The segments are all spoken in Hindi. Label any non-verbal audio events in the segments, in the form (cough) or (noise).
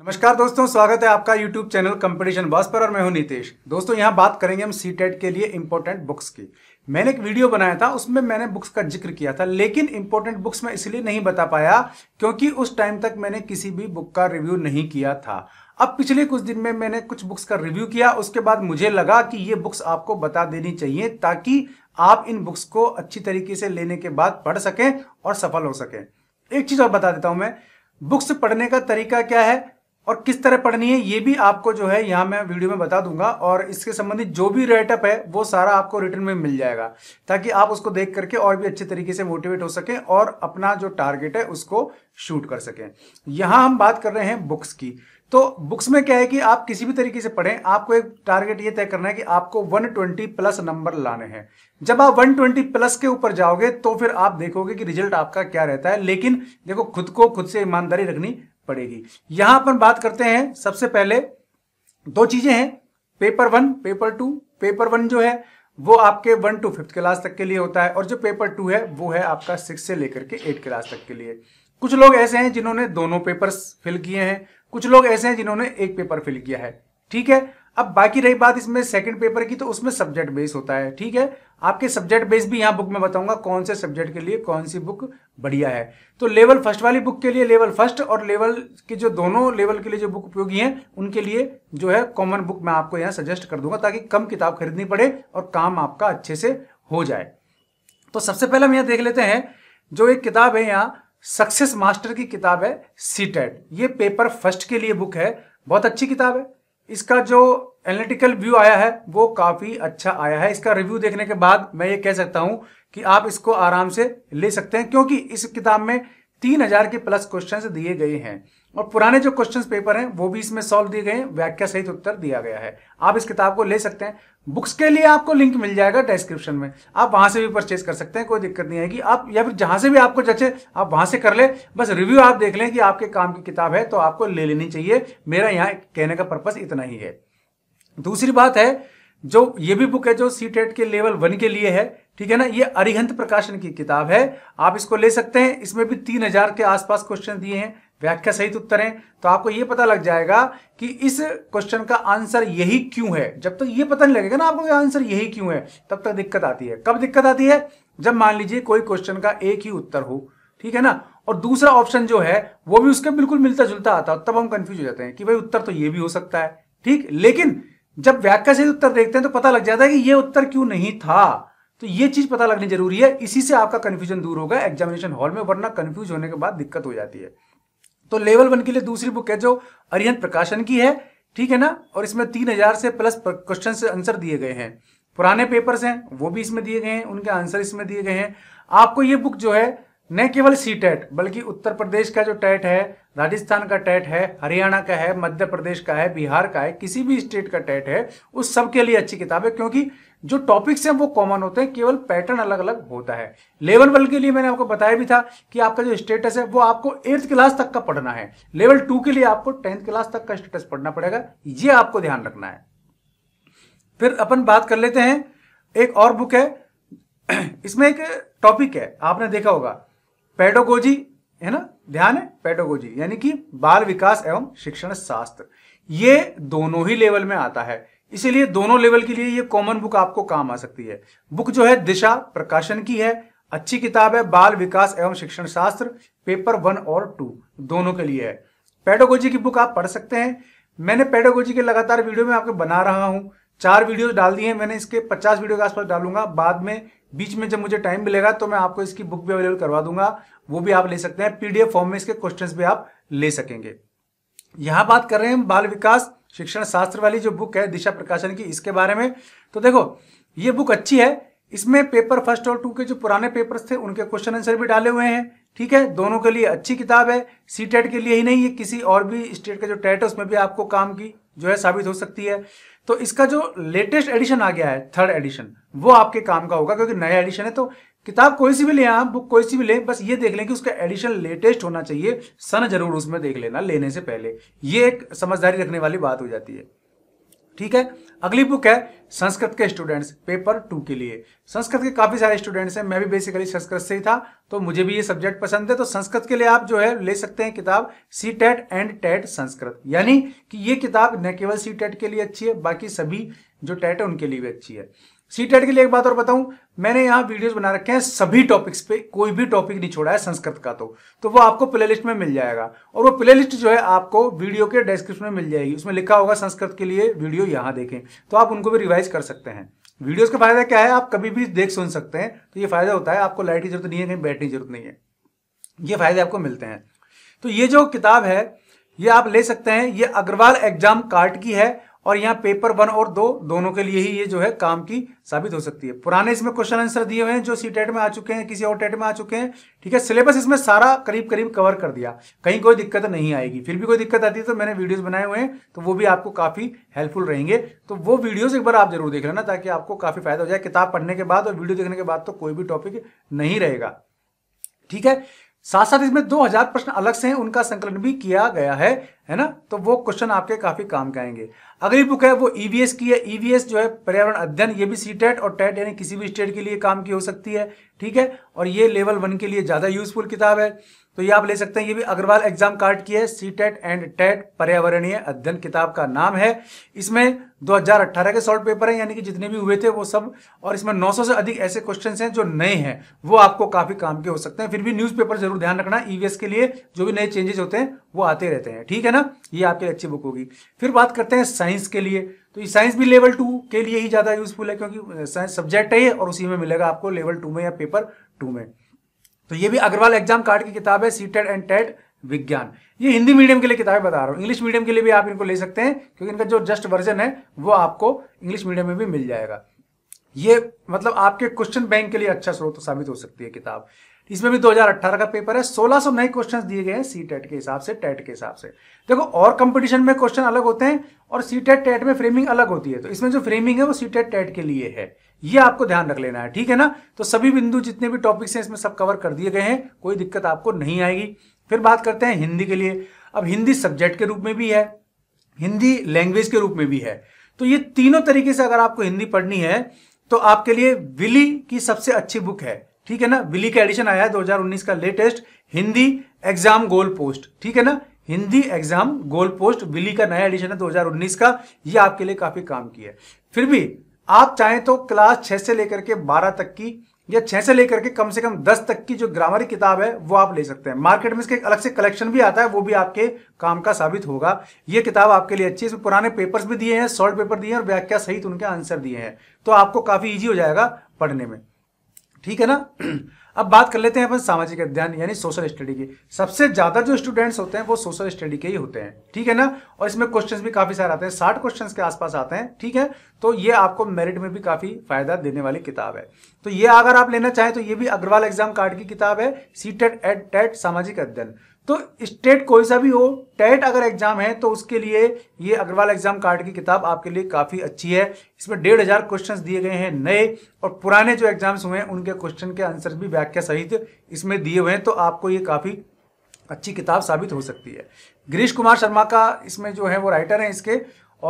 नमस्कार दोस्तों स्वागत है आपका यूट्यूब चैनल कंपटीशन बॉस पर और मैं हूं नीतीश दोस्तों यहां बात करेंगे हम सी टेट e के लिए इम्पोर्टेंट बुक्स की मैंने एक वीडियो बनाया था उसमें मैंने बुक्स का जिक्र किया था लेकिन इम्पोर्टेंट बुक्स मैं इसलिए नहीं बता पाया क्योंकि उस टाइम तक मैंने किसी भी बुक का रिव्यू नहीं किया था अब पिछले कुछ दिन में मैंने कुछ बुक्स का रिव्यू किया उसके बाद मुझे लगा कि ये बुक्स आपको बता देनी चाहिए ताकि आप इन बुक्स को अच्छी तरीके से लेने के बाद पढ़ सकें और सफल हो सकें एक चीज़ और बता देता हूं मैं बुक्स पढ़ने का तरीका क्या है और किस तरह पढ़नी है ये भी आपको जो है यहाँ मैं वीडियो में बता दूंगा और इसके संबंधित जो भी रेटअप है वो सारा आपको रिटर्न में मिल जाएगा ताकि आप उसको देख करके और भी अच्छे तरीके से मोटिवेट हो सकें और अपना जो टारगेट है उसको शूट कर सकें यहाँ हम बात कर रहे हैं बुक्स की तो बुक्स में क्या है कि आप किसी भी तरीके से पढ़ें आपको एक टारगेट ये तय करना है कि आपको 120 प्लस नंबर लाने हैं जब आप 120 प्लस के ऊपर जाओगे तो फिर आप देखोगे कि रिजल्ट आपका क्या रहता है लेकिन देखो खुद को खुद से ईमानदारी रखनी पड़ेगी यहां अपन बात करते हैं सबसे पहले दो चीजें हैं paper one paper two paper one जो है वो आपके वन टू फिफ्थ क्लास तक के लिए होता है और जो पेपर टू है वो है आपका सिक्स से लेकर के एट क्लास तक के लिए कुछ लोग ऐसे हैं जिन्होंने दोनों पेपर्स फिल किए हैं कुछ लोग ऐसे हैं जिन्होंने एक पेपर फिल किया है ठीक है अब बाकी रही बात इसमें सेकंड पेपर की तो उसमें सब्जेक्ट बेस होता है ठीक है आपके सब्जेक्ट बेस भी यहाँ बुक में बताऊंगा कौन से सब्जेक्ट के लिए कौन सी बुक बढ़िया है तो लेवल फर्स्ट वाली बुक के लिए लेवल फर्स्ट और लेवल के जो दोनों लेवल के लिए जो बुक उपयोगी है उनके लिए जो है कॉमन बुक मैं आपको यहाँ सजेस्ट कर दूंगा ताकि कम किताब खरीदनी पड़े और काम आपका अच्छे से हो जाए तो सबसे पहले हम यहाँ देख लेते हैं जो एक किताब है यहाँ सक्सेस मास्टर की किताब है सीटेड ये पेपर फर्स्ट के लिए बुक है बहुत अच्छी किताब है इसका जो एनालिटिकल व्यू आया है वो काफ़ी अच्छा आया है इसका रिव्यू देखने के बाद मैं ये कह सकता हूँ कि आप इसको आराम से ले सकते हैं क्योंकि इस किताब में तीन हजार के प्लस क्वेश्चन दिए गए हैं और पुराने जो क्वेश्चन पेपर हैं वो भी इसमें सॉल्व दिए गए व्याख्या सहित उत्तर दिया गया है आप इस किताब को ले सकते हैं बुक्स के लिए आपको लिंक मिल जाएगा डिस्क्रिप्शन में आप वहां से भी परचेज कर सकते हैं कोई दिक्कत नहीं आएगी आप या फिर जहां से भी आपको जचे आप वहां से कर ले बस रिव्यू आप देख लें कि आपके काम की किताब है तो आपको ले लेनी चाहिए मेरा यहाँ कहने का पर्पज इतना ही है दूसरी बात है जो ये भी बुक है जो सी टेट के लेवल वन के लिए है ठीक है ना ये अरिहंत प्रकाशन की किताब है आप इसको ले सकते हैं इसमें भी तीन हजार के आसपास क्वेश्चन दिए हैं व्याख्या सहित उत्तर हैं तो आपको ये पता लग जाएगा कि इस क्वेश्चन का आंसर यही क्यों है जब तक तो ये पता नहीं लगेगा ना आपको आंसर यही क्यों है तब तक दिक्कत आती है कब दिक्कत आती है जब मान लीजिए कोई क्वेश्चन का एक ही उत्तर हो ठीक है ना और दूसरा ऑप्शन जो है वो भी उसके बिल्कुल मिलता जुलता आता है तब हम कंफ्यूज हो जाते हैं कि भाई उत्तर तो ये भी हो सकता है ठीक लेकिन जब व्याख्या से उत्तर देखते हैं तो पता लग जाता है कि ये उत्तर क्यों नहीं था तो ये चीज पता लगनी जरूरी है इसी से आपका कन्फ्यूजन दूर होगा एग्जामिनेशन हॉल में वरना कन्फ्यूज होने के बाद दिक्कत हो जाती है तो लेवल वन के लिए दूसरी बुक है जो अरिहंत प्रकाशन की है ठीक है ना और इसमें तीन हजार से प्लस क्वेश्चन से आंसर दिए गए हैं पुराने पेपर्स हैं वो भी इसमें दिए गए हैं उनके आंसर इसमें दिए गए हैं आपको ये बुक जो है न केवल सी टेट बल्कि उत्तर प्रदेश का जो टेट है राजस्थान का टेट है हरियाणा का है मध्य प्रदेश का है बिहार का है किसी भी स्टेट का टेट है उस सब के लिए अच्छी किताब है क्योंकि जो टॉपिक्स हैं वो कॉमन होते हैं केवल पैटर्न अलग अलग होता है लेवल वन के लिए मैंने आपको बताया भी था कि आपका जो स्टेटस है वो आपको एट्थ क्लास तक का पढ़ना है लेवल टू के लिए आपको टेंथ क्लास तक का स्टेटस पढ़ना पड़ेगा ये आपको ध्यान रखना है फिर अपन बात कर लेते हैं एक और बुक है (clears throat) इसमें एक टॉपिक है आपने देखा होगा पेडोगोजी है ना ध्यान है पेडोगोजी यानी कि बाल विकास एवं शिक्षण शास्त्र ये दोनों ही लेवल में आता है इसीलिए दोनों लेवल के लिए ये कॉमन बुक आपको काम आ सकती है बुक जो है दिशा प्रकाशन की है अच्छी किताब है बाल विकास एवं शिक्षण शास्त्र पेपर वन और टू दोनों के लिए है पेडोगोजी की बुक आप पढ़ सकते हैं मैंने पेडोगोजी के लगातार वीडियो में आपको बना रहा हूं चार वीडियो डाल दिए हैं मैंने इसके 50 वीडियो के आसपास डालूंगा बाद में बीच में जब मुझे टाइम मिलेगा तो मैं आपको इसकी बुक भी अवेलेबल करवा दूंगा वो भी आप ले सकते हैं पीडीएफ फॉर्म में इसके क्वेश्चंस भी आप ले सकेंगे यहां बात कर रहे हैं बाल विकास शिक्षण शास्त्र वाली जो बुक है दिशा प्रकाशन की इसके बारे में तो देखो ये बुक अच्छी है इसमें पेपर फर्स्ट और टू के जो पुराने पेपर्स थे उनके क्वेश्चन आंसर भी डाले हुए हैं ठीक है दोनों के लिए अच्छी किताब है सी के लिए ही नहीं है किसी और भी स्टेट का जो टेट है उसमें भी आपको काम की जो है साबित हो सकती है तो इसका जो लेटेस्ट एडिशन आ गया है थर्ड एडिशन वो आपके काम का होगा क्योंकि नया एडिशन है तो किताब कोई सी भी ले आप बुक कोई सी भी ले बस ये देख लें कि उसका एडिशन लेटेस्ट होना चाहिए सन जरूर उसमें देख लेना लेने से पहले ये एक समझदारी रखने वाली बात हो जाती है ठीक है अगली बुक है संस्कृत के स्टूडेंट्स पेपर टू के लिए संस्कृत के काफ़ी सारे स्टूडेंट्स हैं मैं भी बेसिकली संस्कृत से ही था तो मुझे भी ये सब्जेक्ट पसंद है तो संस्कृत के लिए आप जो है ले सकते हैं किताब CTET and TET Sanskrit यानी कि ये किताब न केवल सी टेट e के लिए अच्छी है बाकी सभी जो टेट e है उनके लिए भी अच्छी है सी टेट e के लिए एक बात और बताऊं मैंने यहाँ वीडियोस बना रखे हैं सभी टॉपिक्स पे कोई भी टॉपिक नहीं छोड़ा है संस्कृत का तो तो वो आपको प्ले लिस्ट में मिल जाएगा और वो प्ले लिस्ट जो है आपको वीडियो के डिस्क्रिप्शन में मिल जाएगी उसमें लिखा होगा संस्कृत के लिए वीडियो यहाँ देखें तो आप उनको भी रिवाइज कर सकते हैं वीडियोज का फायदा क्या है आप कभी भी देख सुन सकते हैं तो ये फायदा होता है आपको लाइट की जरूरत नहीं है कहीं बैठने की जरूरत नहीं है ये फायदे आपको मिलते हैं तो ये जो किताब है ये आप ले सकते हैं ये अग्रवाल एग्जाम कार्ड की है और यहाँ पेपर वन और दो दोनों के लिए ही ये जो है काम की साबित हो सकती है पुराने इसमें क्वेश्चन आंसर दिए हुए हैं जो सी टेट में आ चुके हैं किसी और टेट में आ चुके हैं ठीक है सिलेबस इसमें सारा करीब करीब कवर कर दिया कहीं कोई दिक्कत नहीं आएगी फिर भी कोई दिक्कत आती है तो मैंने वीडियोज बनाए हुए हैं तो वो भी आपको काफी हेल्पफुल रहेंगे तो वो वीडियोज एक बार आप जरूर देख लेना ताकि आपको काफी फायदा हो जाए किताब पढ़ने के बाद और वीडियो देखने के बाद तो कोई भी टॉपिक नहीं रहेगा ठीक है साथ साथ इसमें 2000 प्रश्न अलग से हैं उनका संकलन भी किया गया है है ना तो वो क्वेश्चन आपके काफी काम के आएंगे अगली बुक है वो ईवीएस e की है ईवीएस e जो है पर्यावरण अध्ययन ये भी सी टेट e और टेट यानी किसी भी स्टेट के लिए काम की हो सकती है ठीक है और ये लेवल वन के लिए ज्यादा यूजफुल किताब है तो ये आप ले सकते हैं ये भी अग्रवाल एग्जाम कार्ड की है सी टेट एंड टेट पर्यावरणीय अध्ययन किताब का नाम है इसमें 2018 के शॉर्ट पेपर है यानी कि जितने भी हुए थे वो सब और इसमें 900 से अधिक ऐसे क्वेश्चन हैं जो नए हैं वो आपको काफी काम के हो सकते हैं फिर भी न्यूज़पेपर जरूर ध्यान रखना ईवीएस के लिए जो भी नए चेंजेस होते हैं वो आते रहते हैं ठीक है ना ना ये आपके लिए अच्छी बुक होगी फिर बात करते हैं साइंस के लिए तो ये साइंस भी लेवल टू के लिए ही ज़्यादा यूजफुल है क्योंकि साइंस सब्जेक्ट है ये और उसी में मिलेगा आपको लेवल टू में या पेपर टू में तो ये भी अग्रवाल एग्जाम कार्ड की किताब है सीटेड एंड टेड विज्ञान ये हिंदी मीडियम के लिए किताबें बता रहा हूँ इंग्लिश मीडियम के लिए भी आप इनको ले सकते हैं क्योंकि इनका जो जस्ट वर्जन है वो आपको इंग्लिश मीडियम में भी मिल जाएगा ये मतलब आपके क्वेश्चन बैंक के लिए अच्छा स्रोत साबित हो सकती है किताब इसमें भी 2018 का पेपर है 1600 नए क्वेश्चंस दिए गए हैं सी टेट e के हिसाब से टेट e के हिसाब से देखो और कंपटीशन में क्वेश्चन अलग होते हैं और सी टेट टेट में फ्रेमिंग अलग होती है तो इसमें जो फ्रेमिंग है वो सी टेट टेट के लिए है ये आपको ध्यान रख लेना है ठीक है ना तो सभी बिंदु जितने भी टॉपिक्स हैं इसमें सब कवर कर दिए गए हैं कोई दिक्कत आपको नहीं आएगी फिर बात करते हैं हिंदी के लिए अब हिंदी सब्जेक्ट के रूप में भी है हिंदी लैंग्वेज के रूप में भी है तो ये तीनों तरीके से अगर आपको हिंदी पढ़नी है तो आपके लिए विली की सबसे अच्छी बुक है ठीक है ना विली का एडिशन आया है 2019 का latest Hindi exam goal post ठीक है ना Hindi exam goal post Wiley का नया एडिशन है 2019 का ये आपके लिए काफी काम की है फिर भी आप चाहें तो क्लास छह से लेकर के बारह तक की या छह से लेकर के कम से कम दस तक की जो ग्रामर की किताब है वो आप ले सकते हैं मार्केट में इसके अलग से कलेक्शन भी आता है वो भी आपके काम का साबित होगा ये किताब आपके लिए अच्छी है इसमें पुराने पेपर्स भी दिए हैं सॉल्ट पेपर दिए हैं और व्याख्या सहित उनके आंसर दिए हैं तो आपको काफी ईजी हो जाएगा पढ़ने में ठीक है ना अब बात कर लेते हैं अपन सामाजिक अध्ययन यानी सोशल स्टडी की सबसे ज्यादा जो स्टूडेंट्स होते हैं वो सोशल स्टडी के ही होते हैं ठीक है ना और इसमें क्वेश्चंस भी काफी सारे आते हैं साठ क्वेश्चंस के आसपास आते हैं ठीक है तो ये आपको मेरिट में भी काफी फायदा देने वाली किताब है तो ये अगर आप लेना चाहें तो ये भी अग्रवाल एग्जाम कार्ड की किताब है सी टेट एट टेट सामाजिक अध्ययन तो स्टेट कोई सा भी हो टेट अगर एग्जाम है तो उसके लिए ये अग्रवाल एग्जाम कार्ड की किताब आपके लिए काफ़ी अच्छी है इसमें डेढ़ हज़ार क्वेश्चन दिए गए हैं नए और पुराने जो एग्जाम्स हुए हैं उनके क्वेश्चन के आंसर भी व्याख्या सहित इसमें दिए हुए हैं तो आपको ये काफ़ी अच्छी किताब साबित हो सकती है गिरीश कुमार शर्मा का इसमें जो है वो राइटर हैं इसके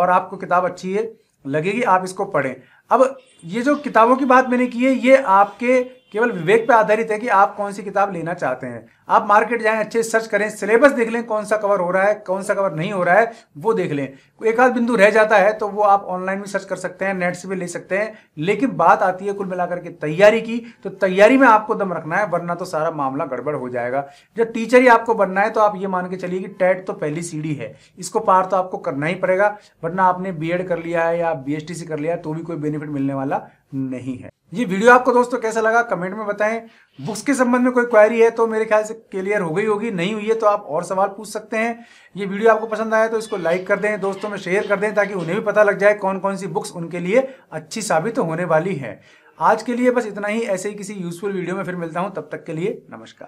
और आपको किताब अच्छी है लगेगी आप इसको पढ़ें अब ये जो किताबों की बात मैंने की है ये आपके केवल विवेक पर आधारित है कि आप कौन सी किताब लेना चाहते हैं आप मार्केट जाएं अच्छे सर्च करें सिलेबस देख लें कौन सा कवर हो रहा है कौन सा कवर नहीं हो रहा है वो देख लें एक आध बिंदु रह जाता है तो वो आप ऑनलाइन भी सर्च कर सकते हैं नेट से भी ले सकते हैं लेकिन बात आती है कुल मिलाकर के तैयारी की तो तैयारी में आपको दम रखना है वरना तो सारा मामला गड़बड़ हो जाएगा जब टीचर ही आपको बनना है तो आप ये मान के चलिए कि टेट तो पहली सीढ़ी है इसको पार तो आपको करना ही पड़ेगा वरना आपने बी कर लिया है या बी से कर लिया है तो भी कोई बेनिफिट मिलने वाला नहीं है ये वीडियो आपको दोस्तों कैसा लगा कमेंट में बताएं बुक्स के संबंध में कोई क्वारी है तो मेरे ख्याल से क्लियर हो गई होगी नहीं हुई है तो आप और सवाल पूछ सकते हैं ये वीडियो आपको पसंद आया तो इसको लाइक कर दें दोस्तों में शेयर कर दें ताकि उन्हें भी पता लग जाए कौन कौन सी बुक्स उनके लिए अच्छी साबित होने वाली है आज के लिए बस इतना ही ऐसे ही किसी यूजफुल वीडियो में फिर मिलता हूँ तब तक के लिए नमस्कार